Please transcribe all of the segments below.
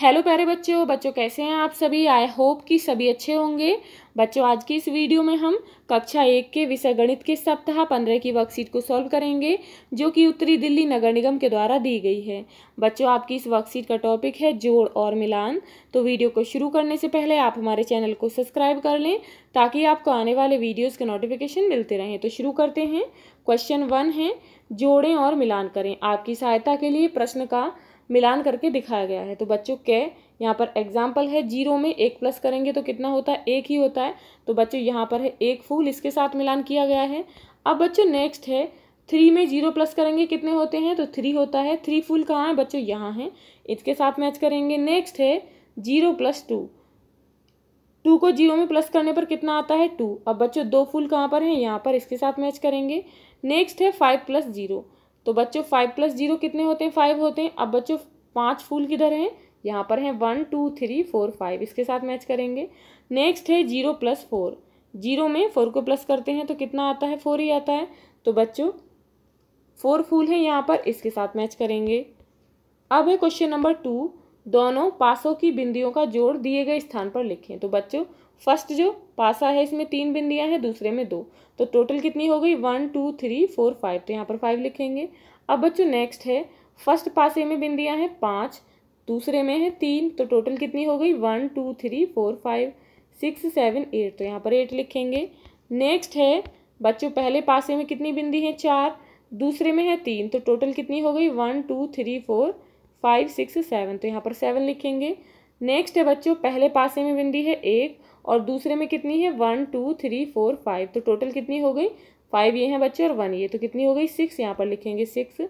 hello प्यारे बच्चों बच्चों कैसे हैं आप सभी आई होप कि सभी अच्छे होंगे बच्चों आज की इस वीडियो में हम कक्षा एक के विषय गणित के सप्ताह पंद्रह की वर्कशीट को सॉल्व करेंगे जो कि उत्तरी दिल्ली नगर निगम के द्वारा दी गई है बच्चों आपकी इस वर्कशीट का टॉपिक है जोड़ और मिलान तो वीडियो को शुरू करने से पहले आप हमारे चैनल को सब्सक्राइब कर लें ताकि आपको आने वाले वीडियोज़ के नोटिफिकेशन मिलते रहें तो शुरू करते हैं क्वेश्चन वन है जोड़ें और मिलान करें आपकी सहायता के लिए प्रश्न का मिलान करके दिखाया गया है तो बच्चों के यहाँ पर एग्जाम्पल है जीरो में एक प्लस करेंगे तो कितना होता है एक ही होता है तो बच्चों यहाँ पर है एक फूल इसके साथ मिलान किया गया है अब बच्चों नेक्स्ट है थ्री में जीरो प्लस करेंगे कितने होते हैं तो थ्री होता है थ्री फूल कहाँ है बच्चों यहाँ हैं इसके साथ मैच करेंगे नेक्स्ट है जीरो प्लस टू टू को जीरो में प्लस करने पर कितना आता है टू अब बच्चों दो फूल कहाँ पर हैं यहाँ पर इसके साथ मैच करेंगे नेक्स्ट है फाइव प्लस जीरो तो बच्चों फाइव प्लस जीरो कितने होते हैं फाइव होते हैं अब बच्चों पाँच फूल किधर हैं यहाँ पर हैं one two three four five इसके साथ मैच करेंगे नेक्स्ट है जीरो प्लस फोर जीरो में फोर को प्लस करते हैं तो कितना आता है फोर ही आता है तो बच्चों फोर फूल हैं यहाँ पर इसके साथ मैच करेंगे अब है क्वेश्चन नंबर टू दोनों पासों की बिंदियों का जोड़ दिए गए स्थान पर लिखें तो बच्चों फर्स्ट जो पासा है इसमें तीन बिंदियां हैं दूसरे में दो तो टोटल कितनी हो गई one two three four five तो यहाँ पर फाइव लिखेंगे अब बच्चों नेक्स्ट है फर्स्ट पासे में बिंदियां हैं पाँच दूसरे में है तीन तो टोटल कितनी हो गई one two three four five six seven eight तो यहाँ पर एट लिखेंगे नेक्स्ट है बच्चों पहले पासे में कितनी बिंदी है चार दूसरे में है तीन तो टोटल कितनी हो गई one two three four five six seven तो यहाँ पर सेवन लिखेंगे नेक्स्ट है बच्चों पहले पासे में बिंदी है एक और दूसरे में कितनी है one two three four five तो टोटल कितनी हो गई फाइव ये हैं बच्चे और वन ये तो कितनी हो गई सिक्स यहाँ पर लिखेंगे सिक्स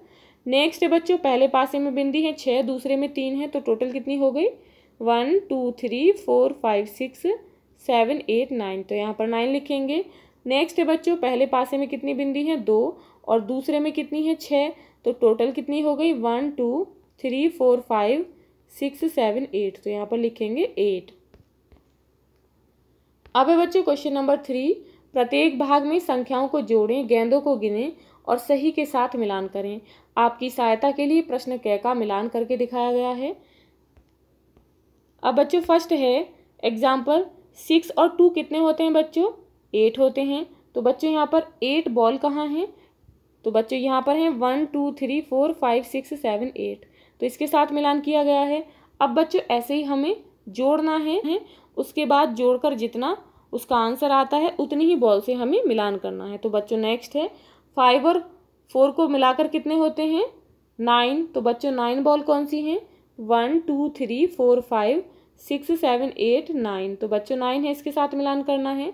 नेक्स्ट बच्चों पहले पासे में बिंदी है छः दूसरे में तीन है तो टोटल कितनी हो गई one two three four five six seven eight nine तो यहाँ पर नाइन लिखेंगे नेक्स्ट बच्चों पहले पासे में कितनी बिंदी है दो और दूसरे में कितनी है छः तो टोटल कितनी हो गई one two three four five six seven eight तो यहाँ पर लिखेंगे एट अब है बच्चों क्वेश्चन नंबर थ्री प्रत्येक भाग में संख्याओं को जोड़ें गेंदों को गिनें और सही के साथ मिलान करें आपकी सहायता के लिए प्रश्न कै का मिलान करके दिखाया गया है अब बच्चों फर्स्ट है एग्जाम्पल सिक्स और टू कितने होते हैं बच्चों एट होते हैं तो बच्चों यहाँ पर एट बॉल कहाँ हैं तो बच्चों यहाँ पर हैं one two three four five six seven eight तो इसके साथ मिलान किया गया है अब बच्चों ऐसे ही हमें जोड़ना है उसके बाद जोड़कर जितना उसका आंसर आता है उतनी ही बॉल से हमें मिलान करना है तो बच्चों नेक्स्ट है फाइव और फोर को मिलाकर कितने होते हैं नाइन तो बच्चों नाइन बॉल कौन सी हैं one two three four five six seven eight nine तो बच्चों नाइन है इसके साथ मिलान करना है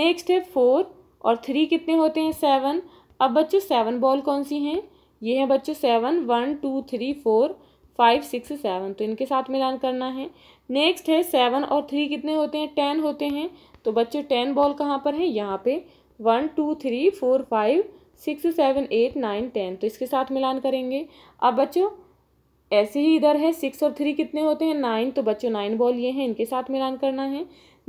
नेक्स्ट है फोर और थ्री कितने होते हैं सेवन अब बच्चों सेवन बॉल कौन सी हैं ये हैं बच्चों seven one two three four five six seven तो इनके साथ मिलान करना है नेक्स्ट है सेवन और थ्री कितने होते हैं टेन होते हैं तो बच्चे टेन बॉल कहाँ पर हैं यहाँ पे one two three four five six seven eight nine ten तो इसके साथ मिलान करेंगे अब बच्चों ऐसे ही इधर है सिक्स और थ्री कितने होते हैं नाइन तो बच्चों नाइन बॉल ये हैं इनके साथ मिलान करना है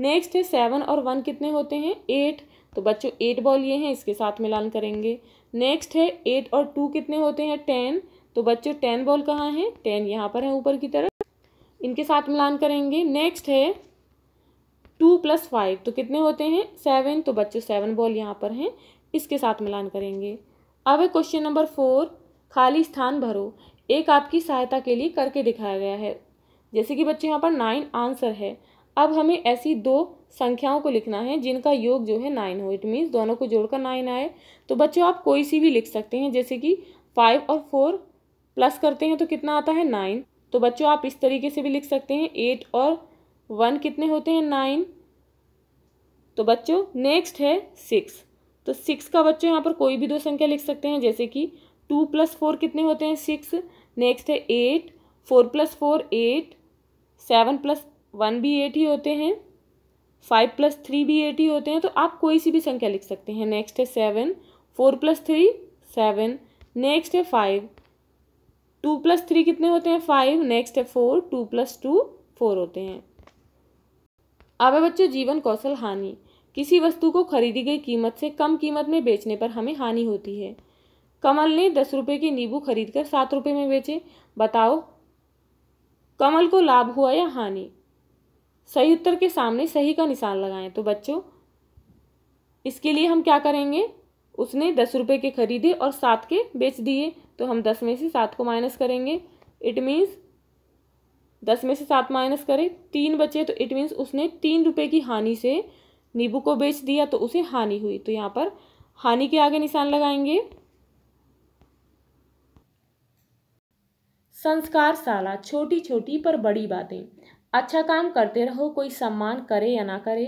नेक्स्ट है सेवन और वन कितने होते हैं एट तो बच्चों एट बॉल ये हैं इसके साथ मिलान करेंगे नेक्स्ट है एट और टू कितने होते हैं टेन तो बच्चों टेन बॉल कहाँ है टेन यहाँ पर है ऊपर की तरफ इनके साथ मिलान करेंगे नेक्स्ट है टू प्लस फाइव तो कितने होते हैं सेवन तो बच्चों सेवन बॉल यहाँ पर हैं इसके साथ मिलान करेंगे अब है क्वेश्चन नंबर फोर खाली स्थान भरो एक आपकी सहायता के लिए करके दिखाया गया है जैसे कि बच्चे यहाँ पर नाइन आंसर है अब हमें ऐसी दो संख्याओं को लिखना है जिनका योग जो है नाइन हो इट मीन्स दोनों को जोड़कर नाइन आए तो बच्चों आप कोई सी भी लिख सकते हैं जैसे कि फाइव और फोर प्लस करते हैं तो कितना आता है नाइन तो बच्चों आप इस तरीके से भी लिख सकते हैं एट और वन कितने होते हैं नाइन तो बच्चों नेक्स्ट है सिक्स तो सिक्स का बच्चों यहाँ पर कोई भी दो संख्या लिख सकते हैं जैसे कि टू प्लस फोर कितने होते हैं सिक्स नेक्स्ट है eight four plus four eight seven plus one भी एट ही होते हैं फाइव प्लस थ्री भी एट ही होते हैं तो आप कोई सी भी संख्या लिख सकते हैं नेक्स्ट है seven four plus three seven next है फाइव टू प्लस थ्री कितने होते हैं फाइव नेक्स्ट है four two plus two four होते हैं अब है बच्चों जीवन कौशल हानि किसी वस्तु को खरीदी गई कीमत से कम कीमत में बेचने पर हमें हानि होती है कमल ने दस रुपये के नींबू खरीद कर सात रुपये में बेचे बताओ कमल को लाभ हुआ या हानि सही उत्तर के सामने सही का निशान लगाएं तो बच्चों इसके लिए हम क्या करेंगे उसने दस रुपये के खरीदे और सात के बेच दिए तो हम दस में से सात को माइनस करेंगे इट मीन्स दस में से सात माइनस करें तीन बचे तो इट मीन्स उसने तीन रुपये की हानि से नींबू को बेच दिया तो उसे हानि हुई तो यहाँ पर हानि के आगे निशान लगाएंगे संस्कार साला छोटी छोटी पर बड़ी बातें अच्छा काम करते रहो कोई सम्मान करे या ना करे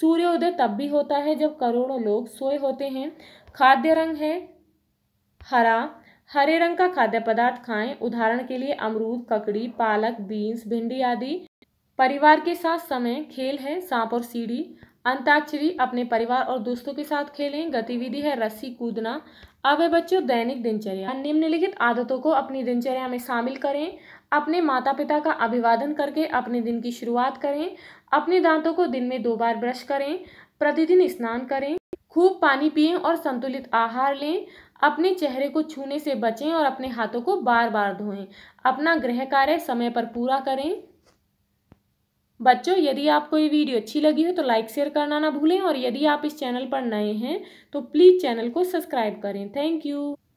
सूर्योदय तब भी होता है जब करोड़ों लोग सोए होते हैं खाद्य रंग है हरा हरे रंग का खाद्य पदार्थ खाएं उदाहरण के लिए अमरूद ककड़ी पालक बीन्स भिंडी आदि परिवार के साथ समय खेल है सांप और सीढ़ी अंताक्षरी अपने परिवार और दोस्तों के साथ खेलें गतिविधि है रस्सी कूदना अब बच्चों दैनिक दिनचर्या निम्नलिखित आदतों को अपनी दिनचर्या में शामिल करें अपने माता पिता का अभिवादन करके अपने दिन की शुरुआत करें अपने दांतों को दिन में दो बार ब्रश करें प्रतिदिन स्नान करें खूब पानी पिए और संतुलित आहार लें अपने चेहरे को छूने से बचें और अपने हाथों को बार बार धोएं अपना गृह कार्य समय पर पूरा करें बच्चों यदि आपको ये वीडियो अच्छी लगी हो तो लाइक शेयर करना ना भूलें और यदि आप इस चैनल पर नए हैं तो प्लीज़ चैनल को सब्सक्राइब करें थैंक यू